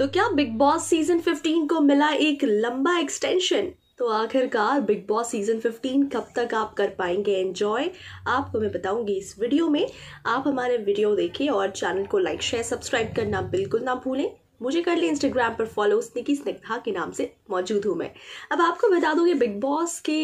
तो क्या big Boss season 15 को मिला एक लंबा एक्सटेंशन तो आखिरकार बिग बॉस सीजन 15 कब तक आप कर पाएंगे एंजॉय आपको मैं बताऊंगी इस वीडियो में आप हमारे वीडियो देखें और चैनल को लाइक शेयर सब्सक्राइब करना बिल्कुल ना भूलें मुझे कर ले इंस्टाग्राम पर फॉलो स्निकी स्निग्धा के नाम से मौजूद हूँ मैं अब आपको बता दूँगी बिग बॉस के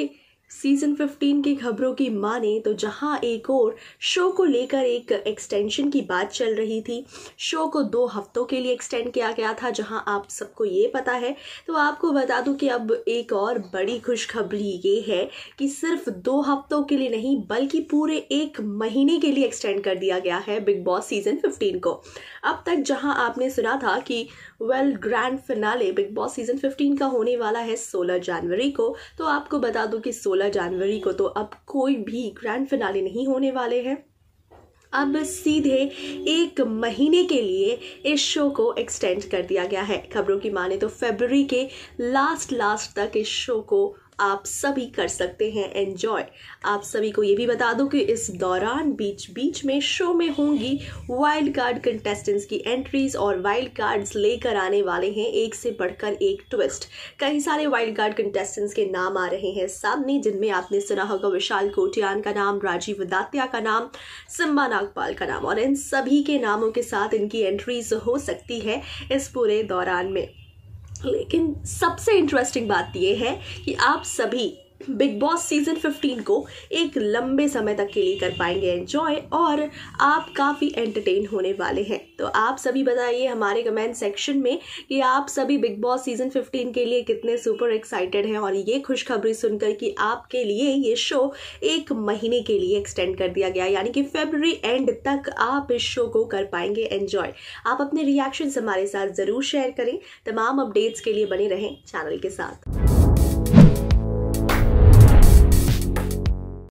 सीजन 15 की खबरों की माने तो जहां एक और शो को लेकर एक एक्सटेंशन की बात चल रही थी शो को दो हफ्तों के लिए एक्सटेंड किया गया था जहां आप सबको ये पता है तो आपको बता दूं कि अब एक और बड़ी खुशखबरी ये है कि सिर्फ दो हफ्तों के लिए नहीं बल्कि पूरे एक महीने के लिए एक्सटेंड कर दिया गया है बिग बॉस सीजन फिफ्टीन को अब तक जहाँ आपने सुना था कि well grand finale Bigg Boss season fifteen का होने वाला है सोलह जनवरी को तो आपको बता दूँ कि सोलह सोलह जनवरी को तो अब कोई भी ग्रैंड फिनाले नहीं होने वाले हैं अब सीधे एक महीने के लिए इस शो को एक्सटेंड कर दिया गया है खबरों की माने तो फेबररी के लास्ट लास्ट तक इस शो को आप सभी कर सकते हैं एन्जॉय आप सभी को ये भी बता दूं कि इस दौरान बीच बीच में शो में होंगी वाइल्ड कार्ड कंटेस्टेंट्स की एंट्रीज और वाइल्ड कार्ड्स लेकर आने वाले हैं एक से बढ़कर एक ट्विस्ट कई सारे वाइल्ड कार्ड कंटेस्टेंट्स के नाम आ रहे हैं सामने जिनमें आपने सुना होगा विशाल कोटियान का नाम राजीव दात्या का नाम सिम्बा नागपाल का नाम और इन सभी के नामों के साथ इनकी एंट्रीज हो सकती है इस पूरे दौरान में लेकिन सबसे इंटरेस्टिंग बात यह है कि आप सभी बिग बॉस सीजन 15 को एक लंबे समय तक के लिए कर पाएंगे एंजॉय और आप काफ़ी एंटरटेन होने वाले हैं तो आप सभी बताइए हमारे कमेंट सेक्शन में कि आप सभी बिग बॉस सीजन 15 के लिए कितने सुपर एक्साइटेड हैं और ये खुशखबरी सुनकर कि आपके लिए ये शो एक महीने के लिए एक्सटेंड कर दिया गया यानी कि फेबररी एंड तक आप इस शो को कर पाएंगे एंजॉय आप अपने रिएक्शन हमारे साथ ज़रूर शेयर करें तमाम अपडेट्स के लिए बने रहें चैनल के साथ